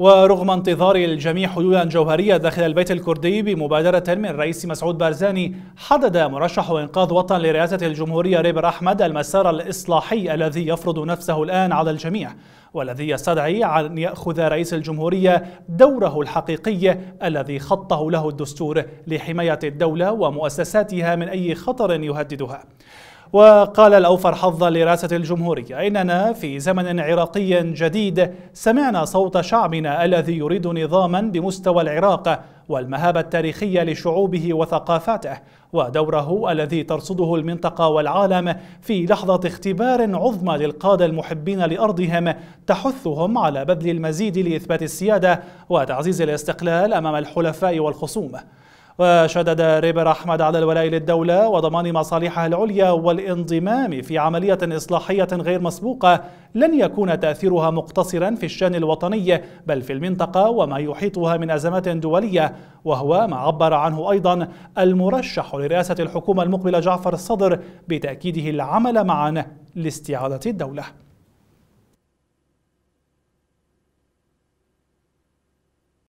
ورغم انتظار الجميع حلولا جوهرية داخل البيت الكردي بمبادرة من الرئيس مسعود بارزاني حدد مرشح إنقاذ وطن لرئاسة الجمهورية ريبر أحمد المسار الإصلاحي الذي يفرض نفسه الآن على الجميع والذي يستدعي أن يأخذ رئيس الجمهورية دوره الحقيقي الذي خطه له الدستور لحماية الدولة ومؤسساتها من أي خطر يهددها وقال الأوفر حظا لرئاسة الجمهورية إننا في زمن عراقي جديد سمعنا صوت شعبنا الذي يريد نظاما بمستوى العراق والمهابة التاريخية لشعوبه وثقافاته ودوره الذي ترصده المنطقة والعالم في لحظة اختبار عظمى للقادة المحبين لأرضهم تحثهم على بذل المزيد لإثبات السيادة وتعزيز الاستقلال أمام الحلفاء والخصوم وشدد ريبر أحمد على الولاء للدولة وضمان مصالحها العليا والانضمام في عملية إصلاحية غير مسبوقة لن يكون تأثيرها مقتصرا في الشأن الوطني بل في المنطقة وما يحيطها من أزمات دولية وهو ما عبر عنه أيضا المرشح لرئاسة الحكومة المقبلة جعفر الصدر بتأكيده العمل معا لاستعادة الدولة